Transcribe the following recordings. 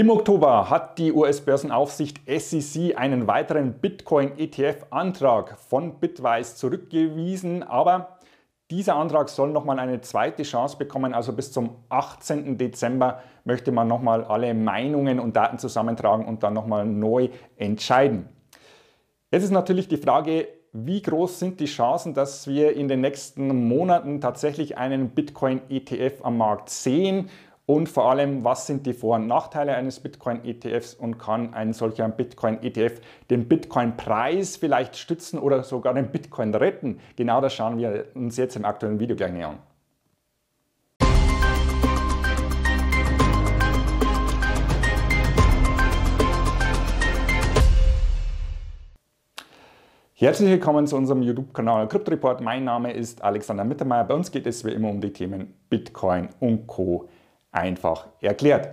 Im Oktober hat die US-Börsenaufsicht SEC einen weiteren Bitcoin-ETF-Antrag von Bitwise zurückgewiesen, aber dieser Antrag soll nochmal eine zweite Chance bekommen, also bis zum 18. Dezember möchte man nochmal alle Meinungen und Daten zusammentragen und dann nochmal neu entscheiden. Es ist natürlich die Frage, wie groß sind die Chancen, dass wir in den nächsten Monaten tatsächlich einen Bitcoin-ETF am Markt sehen? und vor allem, was sind die Vor- und Nachteile eines Bitcoin-ETFs und kann ein solcher Bitcoin-ETF den Bitcoin-Preis vielleicht stützen oder sogar den Bitcoin retten? Genau das schauen wir uns jetzt im aktuellen Video gleich näher an. Herzlich willkommen zu unserem YouTube-Kanal Crypto Report. Mein Name ist Alexander Mittermeier. Bei uns geht es wie immer um die Themen Bitcoin und Co einfach erklärt.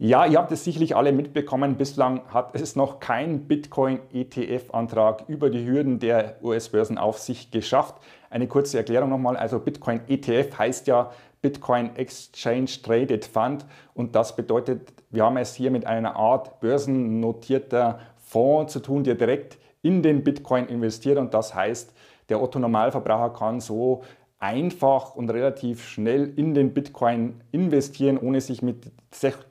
Ja, ihr habt es sicherlich alle mitbekommen, bislang hat es noch kein Bitcoin-ETF-Antrag über die Hürden der US-Börsenaufsicht geschafft. Eine kurze Erklärung nochmal, also Bitcoin-ETF heißt ja Bitcoin Exchange Traded Fund und das bedeutet, wir haben es hier mit einer Art börsennotierter Fonds zu tun, der direkt in den Bitcoin investiert und das heißt, der Otto Normalverbraucher kann so einfach und relativ schnell in den Bitcoin investieren, ohne sich mit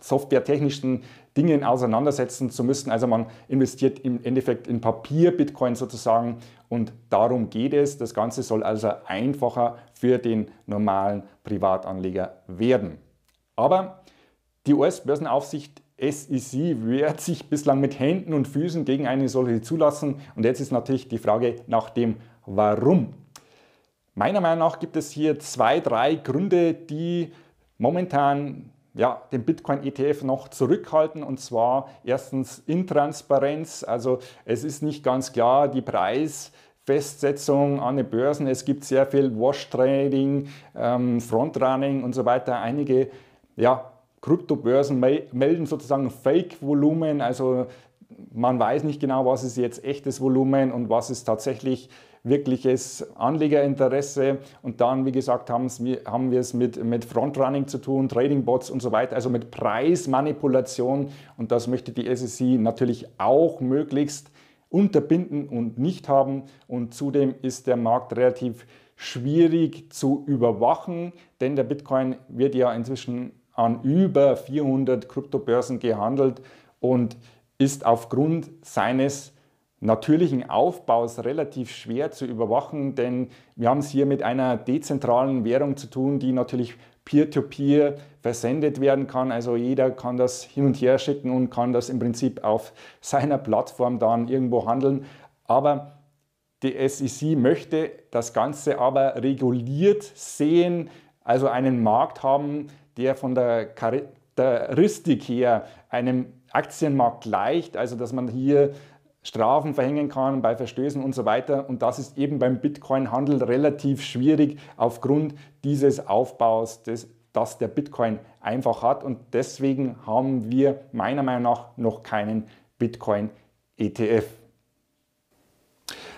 softwaretechnischen Dingen auseinandersetzen zu müssen. Also man investiert im Endeffekt in Papier Bitcoin sozusagen und darum geht es. Das Ganze soll also einfacher für den normalen Privatanleger werden. Aber die US-Börsenaufsicht SEC wehrt sich bislang mit Händen und Füßen gegen eine solche Zulassung und jetzt ist natürlich die Frage nach dem Warum. Meiner Meinung nach gibt es hier zwei, drei Gründe, die momentan ja, den Bitcoin-ETF noch zurückhalten und zwar erstens Intransparenz, also es ist nicht ganz klar, die Preis, Festsetzung an den Börsen. Es gibt sehr viel Wash-Trading, ähm, Front-Running und so weiter. Einige ja, Kryptobörsen melden sozusagen Fake-Volumen, also man weiß nicht genau, was ist jetzt echtes Volumen und was ist tatsächlich wirkliches Anlegerinteresse. Und dann, wie gesagt, haben wir es mit, mit Frontrunning zu tun, Tradingbots und so weiter, also mit Preismanipulation. Und das möchte die SEC natürlich auch möglichst unterbinden und nicht haben. Und zudem ist der Markt relativ schwierig zu überwachen, denn der Bitcoin wird ja inzwischen an über 400 Kryptobörsen gehandelt und ist aufgrund seines natürlichen Aufbaus relativ schwer zu überwachen, denn wir haben es hier mit einer dezentralen Währung zu tun, die natürlich peer-to-peer -peer versendet werden kann. Also jeder kann das hin und her schicken und kann das im Prinzip auf seiner Plattform dann irgendwo handeln. Aber die SEC möchte das Ganze aber reguliert sehen, also einen Markt haben, der von der Charakteristik her einem Aktienmarkt leicht, also dass man hier Strafen verhängen kann bei Verstößen und so weiter. Und das ist eben beim Bitcoin-Handel relativ schwierig aufgrund dieses Aufbaus, des, das der Bitcoin einfach hat. Und deswegen haben wir meiner Meinung nach noch keinen Bitcoin-ETF.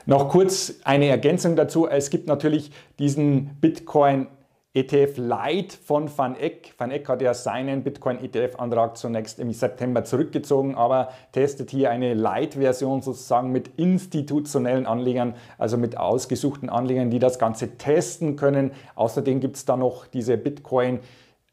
Noch kurz eine Ergänzung dazu. Es gibt natürlich diesen Bitcoin etf ETF Lite von Van Eck. Van Eck hat ja seinen Bitcoin-ETF-Antrag zunächst im September zurückgezogen, aber testet hier eine Lite-Version sozusagen mit institutionellen Anlegern, also mit ausgesuchten Anlegern, die das Ganze testen können. Außerdem gibt es da noch diese Bitcoin-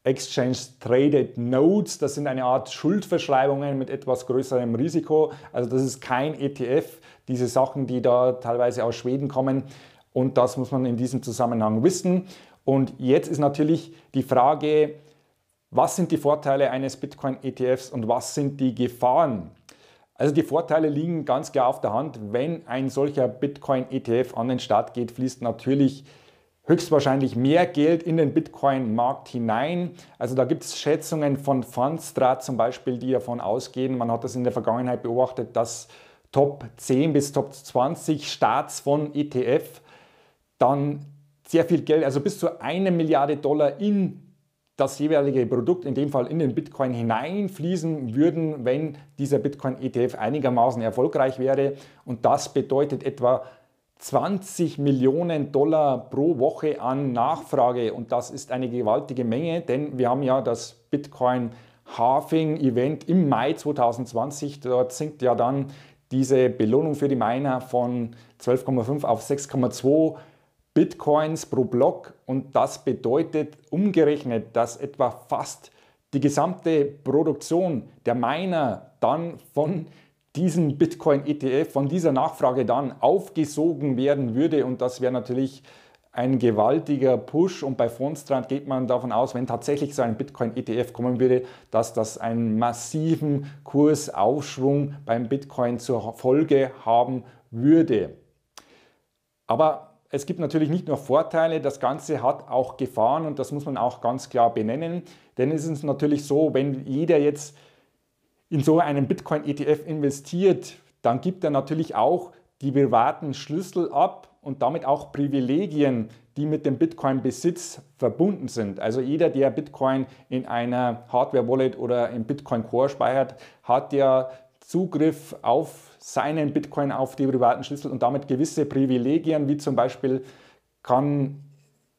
Exchange Traded Notes. Das sind eine Art Schuldverschreibungen mit etwas größerem Risiko. Also das ist kein ETF, diese Sachen, die da teilweise aus Schweden kommen. Und das muss man in diesem Zusammenhang wissen. Und jetzt ist natürlich die Frage, was sind die Vorteile eines Bitcoin-ETFs und was sind die Gefahren? Also die Vorteile liegen ganz klar auf der Hand. Wenn ein solcher Bitcoin-ETF an den Start geht, fließt natürlich höchstwahrscheinlich mehr Geld in den Bitcoin-Markt hinein. Also da gibt es Schätzungen von Fundstrat zum Beispiel, die davon ausgehen, man hat das in der Vergangenheit beobachtet, dass Top 10 bis Top 20 Starts von ETF dann sehr viel Geld, also bis zu eine Milliarde Dollar in das jeweilige Produkt, in dem Fall in den Bitcoin hineinfließen würden, wenn dieser Bitcoin-ETF einigermaßen erfolgreich wäre. Und das bedeutet etwa 20 Millionen Dollar pro Woche an Nachfrage. Und das ist eine gewaltige Menge, denn wir haben ja das Bitcoin Halving Event im Mai 2020. Dort sinkt ja dann diese Belohnung für die Miner von 12,5 auf 6,2 Bitcoins pro Block und das bedeutet umgerechnet, dass etwa fast die gesamte Produktion der Miner dann von diesem Bitcoin-ETF, von dieser Nachfrage dann aufgesogen werden würde und das wäre natürlich ein gewaltiger Push und bei Fondstrand geht man davon aus, wenn tatsächlich so ein Bitcoin-ETF kommen würde, dass das einen massiven Kursaufschwung beim Bitcoin zur Folge haben würde. Aber es gibt natürlich nicht nur Vorteile, das Ganze hat auch Gefahren und das muss man auch ganz klar benennen. Denn es ist natürlich so, wenn jeder jetzt in so einen Bitcoin-ETF investiert, dann gibt er natürlich auch die privaten Schlüssel ab und damit auch Privilegien, die mit dem Bitcoin-Besitz verbunden sind. Also jeder, der Bitcoin in einer Hardware-Wallet oder im Bitcoin-Core speichert, hat ja Zugriff auf seinen Bitcoin, auf die privaten Schlüssel und damit gewisse Privilegien, wie zum Beispiel kann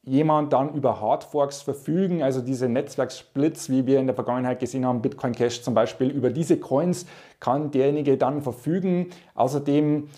jemand dann über Hardforks verfügen, also diese Netzwerksplits, wie wir in der Vergangenheit gesehen haben, Bitcoin Cash zum Beispiel, über diese Coins kann derjenige dann verfügen. Außerdem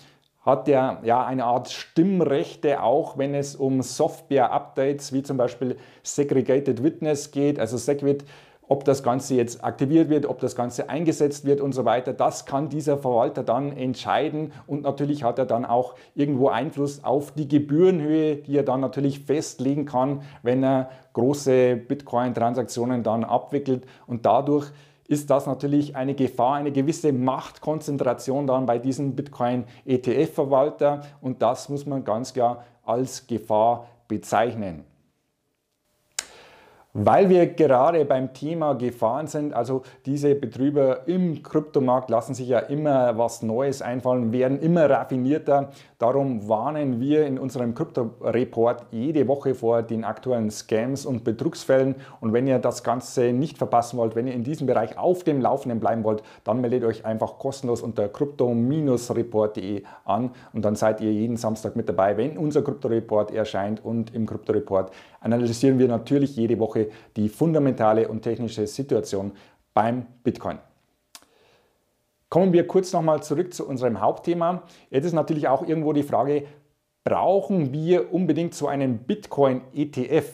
hat er ja eine Art Stimmrechte, auch wenn es um Software-Updates wie zum Beispiel Segregated Witness geht. Also SegWit ob das Ganze jetzt aktiviert wird, ob das Ganze eingesetzt wird und so weiter. Das kann dieser Verwalter dann entscheiden und natürlich hat er dann auch irgendwo Einfluss auf die Gebührenhöhe, die er dann natürlich festlegen kann, wenn er große Bitcoin-Transaktionen dann abwickelt und dadurch ist das natürlich eine Gefahr, eine gewisse Machtkonzentration dann bei diesem Bitcoin-ETF-Verwalter und das muss man ganz klar als Gefahr bezeichnen. Weil wir gerade beim Thema Gefahren sind, also diese Betrüger im Kryptomarkt lassen sich ja immer was Neues einfallen, werden immer raffinierter. Darum warnen wir in unserem Krypto-Report jede Woche vor den aktuellen Scams und Betrugsfällen. Und wenn ihr das Ganze nicht verpassen wollt, wenn ihr in diesem Bereich auf dem Laufenden bleiben wollt, dann meldet euch einfach kostenlos unter krypto-report.de an und dann seid ihr jeden Samstag mit dabei, wenn unser Krypto-Report erscheint. Und im Krypto-Report analysieren wir natürlich jede Woche Frage die fundamentale und technische Situation beim Bitcoin. Kommen wir kurz nochmal zurück zu unserem Hauptthema. Jetzt ist natürlich auch irgendwo die Frage, brauchen wir unbedingt so einen Bitcoin-ETF?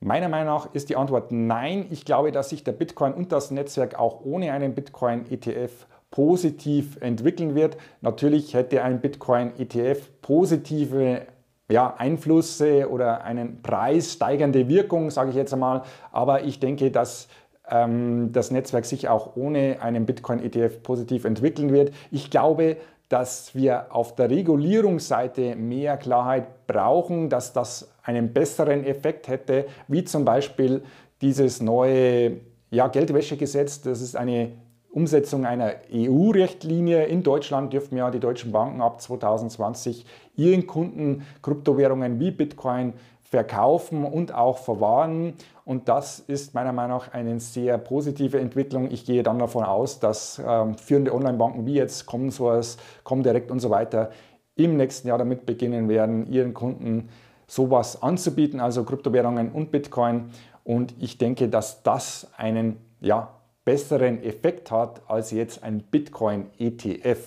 Meiner Meinung nach ist die Antwort nein. Ich glaube, dass sich der Bitcoin und das Netzwerk auch ohne einen Bitcoin-ETF positiv entwickeln wird. Natürlich hätte ein Bitcoin-ETF positive ja, Einfluss oder eine preissteigernde Wirkung, sage ich jetzt einmal. Aber ich denke, dass ähm, das Netzwerk sich auch ohne einen Bitcoin-ETF positiv entwickeln wird. Ich glaube, dass wir auf der Regulierungsseite mehr Klarheit brauchen, dass das einen besseren Effekt hätte, wie zum Beispiel dieses neue ja, Geldwäschegesetz. Das ist eine Umsetzung einer EU-Richtlinie. In Deutschland dürften ja die deutschen Banken ab 2020 ihren Kunden Kryptowährungen wie Bitcoin verkaufen und auch verwahren. Und das ist meiner Meinung nach eine sehr positive Entwicklung. Ich gehe dann davon aus, dass ähm, führende Online-Banken wie jetzt Comsource, Comdirect und so weiter im nächsten Jahr damit beginnen werden, ihren Kunden sowas anzubieten, also Kryptowährungen und Bitcoin. Und ich denke, dass das einen ja, besseren Effekt hat als jetzt ein Bitcoin-ETF.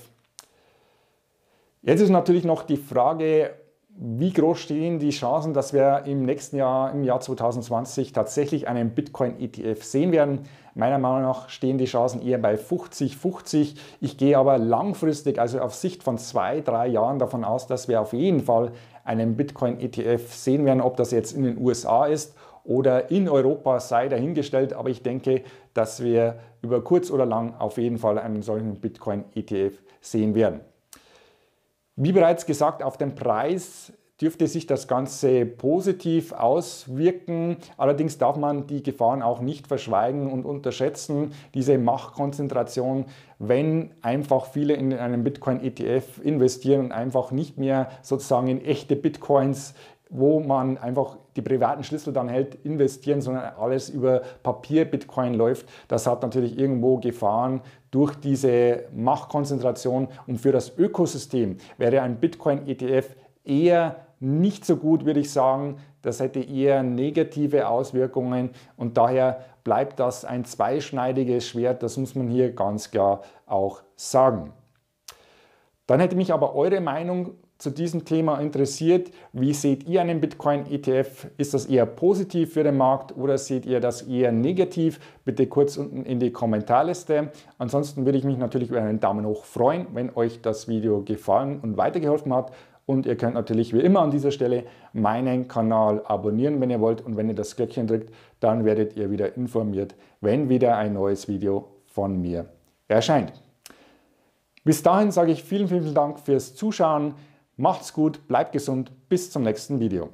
Jetzt ist natürlich noch die Frage, wie groß stehen die Chancen, dass wir im nächsten Jahr, im Jahr 2020, tatsächlich einen Bitcoin-ETF sehen werden? Meiner Meinung nach stehen die Chancen eher bei 50-50. Ich gehe aber langfristig, also auf Sicht von zwei, drei Jahren davon aus, dass wir auf jeden Fall einen Bitcoin-ETF sehen werden, ob das jetzt in den USA ist oder in Europa sei dahingestellt, aber ich denke, dass wir über kurz oder lang auf jeden Fall einen solchen Bitcoin-ETF sehen werden. Wie bereits gesagt, auf den Preis dürfte sich das Ganze positiv auswirken. Allerdings darf man die Gefahren auch nicht verschweigen und unterschätzen, diese Machtkonzentration, wenn einfach viele in einen Bitcoin-ETF investieren und einfach nicht mehr sozusagen in echte Bitcoins wo man einfach die privaten Schlüssel dann hält, investieren, sondern alles über Papier, Bitcoin läuft. Das hat natürlich irgendwo Gefahren durch diese Machtkonzentration. Und für das Ökosystem wäre ein Bitcoin-ETF eher nicht so gut, würde ich sagen. Das hätte eher negative Auswirkungen und daher bleibt das ein zweischneidiges Schwert. Das muss man hier ganz klar auch sagen. Dann hätte mich aber eure Meinung zu diesem Thema interessiert. Wie seht ihr einen Bitcoin-ETF? Ist das eher positiv für den Markt oder seht ihr das eher negativ? Bitte kurz unten in die Kommentarliste. Ansonsten würde ich mich natürlich über einen Daumen hoch freuen, wenn euch das Video gefallen und weitergeholfen hat. Und ihr könnt natürlich wie immer an dieser Stelle meinen Kanal abonnieren, wenn ihr wollt. Und wenn ihr das Glöckchen drückt, dann werdet ihr wieder informiert, wenn wieder ein neues Video von mir erscheint. Bis dahin sage ich vielen, vielen Dank fürs Zuschauen. Macht's gut, bleibt gesund, bis zum nächsten Video.